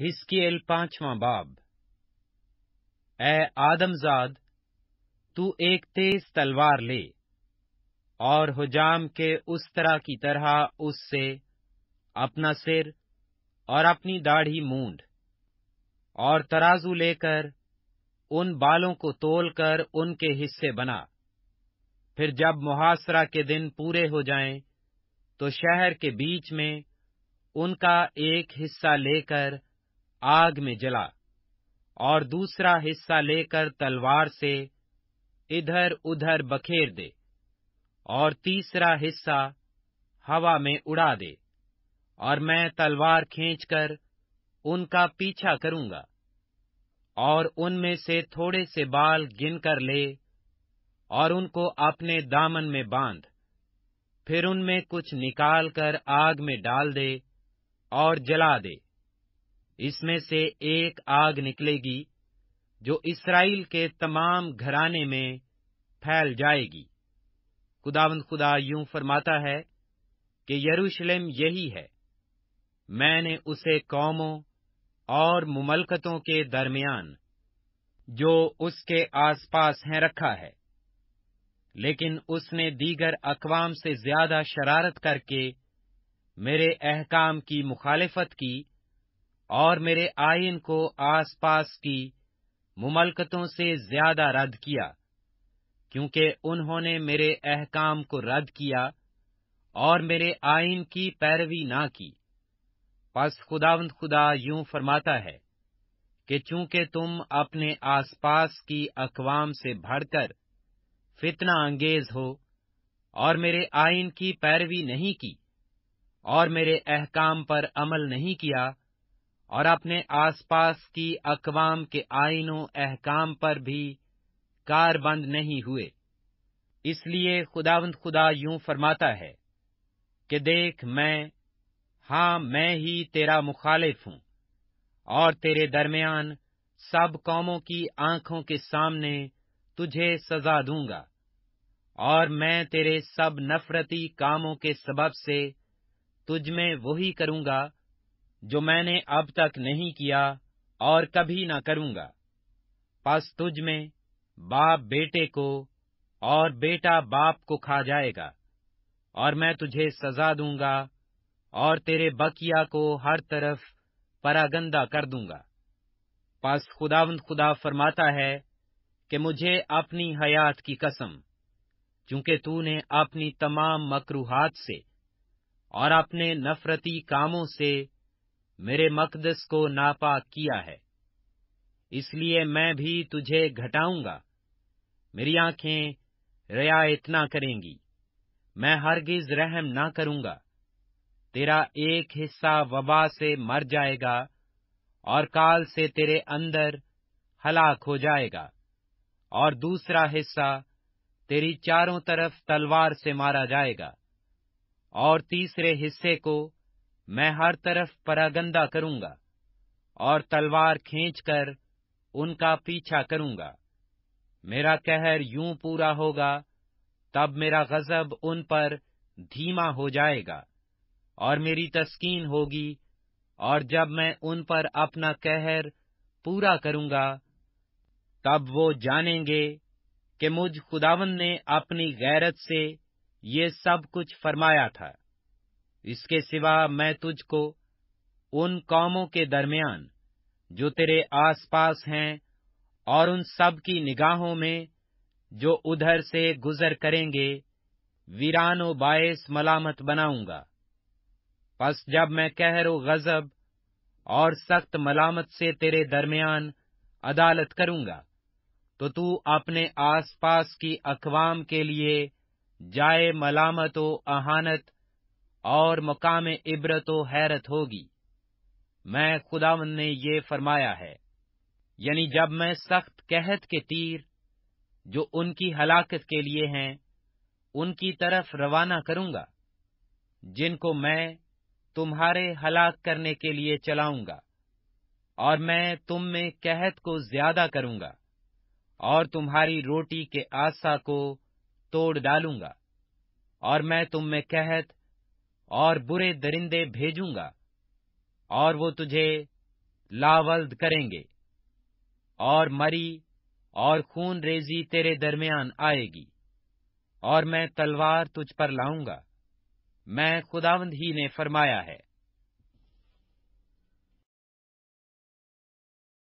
हिस्कीएल पांचवा बाब ए आदमजाद तू एक तेज तलवार ले और हुजाम के उस तरह की तरह उससे अपना सिर और अपनी दाढ़ी मूंड और तराजू लेकर उन बालों को तोलकर उनके हिस्से बना फिर जब मुहासरा के दिन पूरे हो जाएं, तो शहर के बीच में उनका एक हिस्सा लेकर आग में जला और दूसरा हिस्सा लेकर तलवार से इधर उधर बखेर दे और तीसरा हिस्सा हवा में उड़ा दे और मैं तलवार खींचकर उनका पीछा करूंगा और उनमें से थोड़े से बाल गिनकर ले और उनको अपने दामन में बांध फिर उनमें कुछ निकालकर आग में डाल दे और जला दे इसमें से एक आग निकलेगी जो इसराइल के तमाम घराने में फैल जाएगी खुदावंद खुदा यूं फरमाता है कि यरूशलेम यही है मैंने उसे कौमों और मुमलकतों के दरमियान जो उसके आसपास हैं रखा है लेकिन उसने दीगर अकवाम से ज्यादा शरारत करके मेरे अहकाम की मुखालिफत की और मेरे आयन को आसपास की मुमलकतों से ज्यादा रद्द किया क्योंकि उन्होंने मेरे अहकाम को रद्द किया और मेरे आइन की पैरवी ना की बस खुदावंद खुदा यूं फरमाता है कि चूंकि तुम अपने आसपास की अकवाम से भरकर फितना अंगेज हो और मेरे आयन की पैरवी नहीं की और मेरे अहकाम पर अमल नहीं किया और अपने आसपास की अकवाम के आइनों अहकाम पर भी कारबंद नहीं हुए इसलिए खुदावंद खुदा यूं फरमाता है कि देख मैं हां मैं ही तेरा मुखालिफ हूं और तेरे दरमियान सब कौमों की आंखों के सामने तुझे सजा दूंगा और मैं तेरे सब नफरती कामों के सबब से तुझ में वही करूंगा जो मैंने अब तक नहीं किया और कभी न करूंगा बस तुझ में बाप बेटे को और बेटा बाप को खा जाएगा और मैं तुझे सजा दूंगा और तेरे बकिया को हर तरफ परागंदा कर दूंगा पास खुदावंद खुदा फरमाता है कि मुझे अपनी हयात की कसम क्योंकि तूने अपनी तमाम मकरूहात से और अपने नफरती कामों से मेरे मकदस को नापाक किया है इसलिए मैं भी तुझे घटाऊंगा मेरी आंखें रियायत ना करेंगी मैं हरगिज रहम ना करूंगा तेरा एक हिस्सा वबा से मर जाएगा और काल से तेरे अंदर हलाक हो जाएगा और दूसरा हिस्सा तेरी चारों तरफ तलवार से मारा जाएगा और तीसरे हिस्से को मैं हर तरफ परागंदा करूंगा और तलवार खींचकर उनका पीछा करूंगा मेरा कहर यूं पूरा होगा तब मेरा गजब उन पर धीमा हो जाएगा और मेरी तस्कीन होगी और जब मैं उन पर अपना कहर पूरा करूंगा तब वो जानेंगे कि मुझ खुदावन ने अपनी गैरत से ये सब कुछ फरमाया था इसके सिवा मैं तुझको उन कौमों के दरमियान जो तेरे आसपास हैं और उन सब की निगाहों में जो उधर से गुजर करेंगे वीरानो बायस मलामत बनाऊंगा बस जब मैं कह रो गजब और सख्त मलामत से तेरे दरमियान अदालत करूंगा तो तू अपने आसपास की अकवाम के लिए जाए मलामत व अहानत और मकाम इबरत व हैरत होगी मैं खुदावन ने ये फरमाया है यानी जब मैं सख्त कहत के तीर जो उनकी हलाकत के लिए हैं उनकी तरफ रवाना करूंगा जिनको मैं तुम्हारे हलाक करने के लिए चलाऊंगा और मैं तुम में कहत को ज्यादा करूंगा और तुम्हारी रोटी के आशा को तोड़ डालूंगा और मैं तुम में कहत और बुरे दरिंदे भेजूंगा और वो तुझे लावल्द करेंगे और मरी और खून रेजी तेरे दरमियान आएगी और मैं तलवार तुझ पर लाऊंगा मैं खुदावंद ही ने फरमाया है